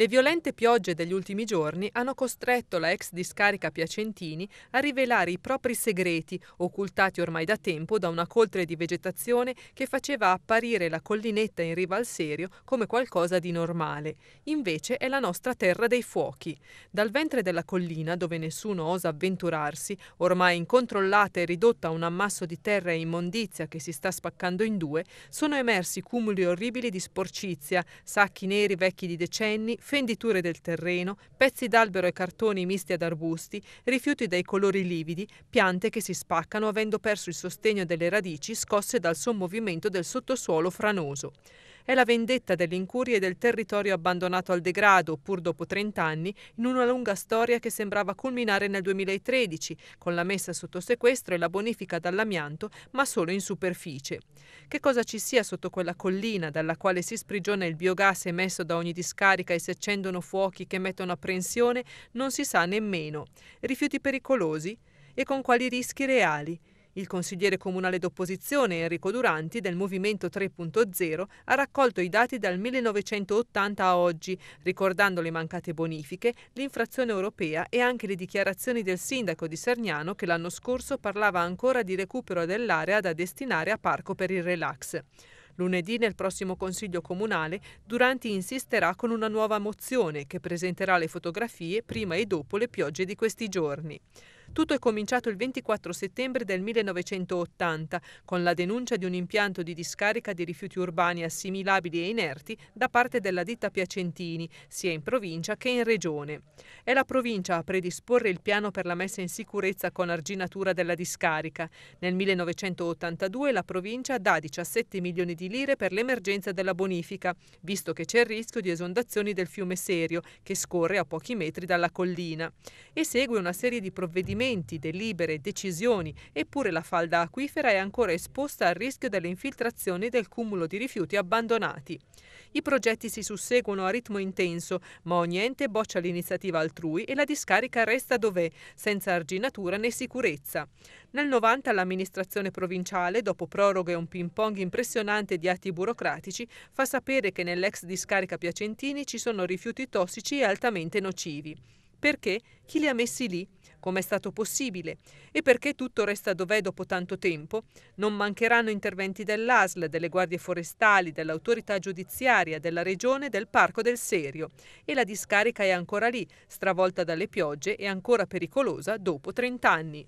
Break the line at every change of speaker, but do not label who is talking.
Le violente piogge degli ultimi giorni hanno costretto la ex discarica Piacentini a rivelare i propri segreti, occultati ormai da tempo da una coltre di vegetazione che faceva apparire la collinetta in riva al Serio come qualcosa di normale. Invece è la nostra terra dei fuochi. Dal ventre della collina, dove nessuno osa avventurarsi, ormai incontrollata e ridotta a un ammasso di terra e immondizia che si sta spaccando in due, sono emersi cumuli orribili di sporcizia, sacchi neri vecchi di decenni, fenditure del terreno, pezzi d'albero e cartoni misti ad arbusti, rifiuti dai colori lividi, piante che si spaccano avendo perso il sostegno delle radici scosse dal sommovimento del sottosuolo franoso. È la vendetta delle incurie del territorio abbandonato al degrado, pur dopo 30 anni, in una lunga storia che sembrava culminare nel 2013, con la messa sotto sequestro e la bonifica dall'amianto, ma solo in superficie. Che cosa ci sia sotto quella collina dalla quale si sprigiona il biogas emesso da ogni discarica e si accendono fuochi che mettono a prensione, non si sa nemmeno. Rifiuti pericolosi? E con quali rischi reali? Il consigliere comunale d'opposizione Enrico Duranti del Movimento 3.0 ha raccolto i dati dal 1980 a oggi, ricordando le mancate bonifiche, l'infrazione europea e anche le dichiarazioni del sindaco di Serniano che l'anno scorso parlava ancora di recupero dell'area da destinare a parco per il relax. Lunedì nel prossimo Consiglio Comunale Duranti insisterà con una nuova mozione che presenterà le fotografie prima e dopo le piogge di questi giorni. Tutto è cominciato il 24 settembre del 1980 con la denuncia di un impianto di discarica di rifiuti urbani assimilabili e inerti da parte della ditta Piacentini, sia in provincia che in regione. È la provincia a predisporre il piano per la messa in sicurezza con arginatura della discarica. Nel 1982 la provincia dà 17 milioni di lire per l'emergenza della bonifica, visto che c'è il rischio di esondazioni del fiume Serio, che scorre a pochi metri dalla collina. E segue una serie di provvedimenti pavimenti, delibere, decisioni, eppure la falda acquifera è ancora esposta al rischio delle infiltrazioni del cumulo di rifiuti abbandonati. I progetti si susseguono a ritmo intenso, ma ogni ente boccia l'iniziativa altrui e la discarica resta dov'è, senza arginatura né sicurezza. Nel 90 l'amministrazione provinciale, dopo proroghe e un ping pong impressionante di atti burocratici, fa sapere che nell'ex discarica Piacentini ci sono rifiuti tossici e altamente nocivi. Perché? Chi li ha messi lì? Com'è stato possibile? E perché tutto resta dov'è dopo tanto tempo? Non mancheranno interventi dell'ASL, delle guardie forestali, dell'autorità giudiziaria, della regione, del parco del Serio. E la discarica è ancora lì, stravolta dalle piogge e ancora pericolosa dopo 30 anni.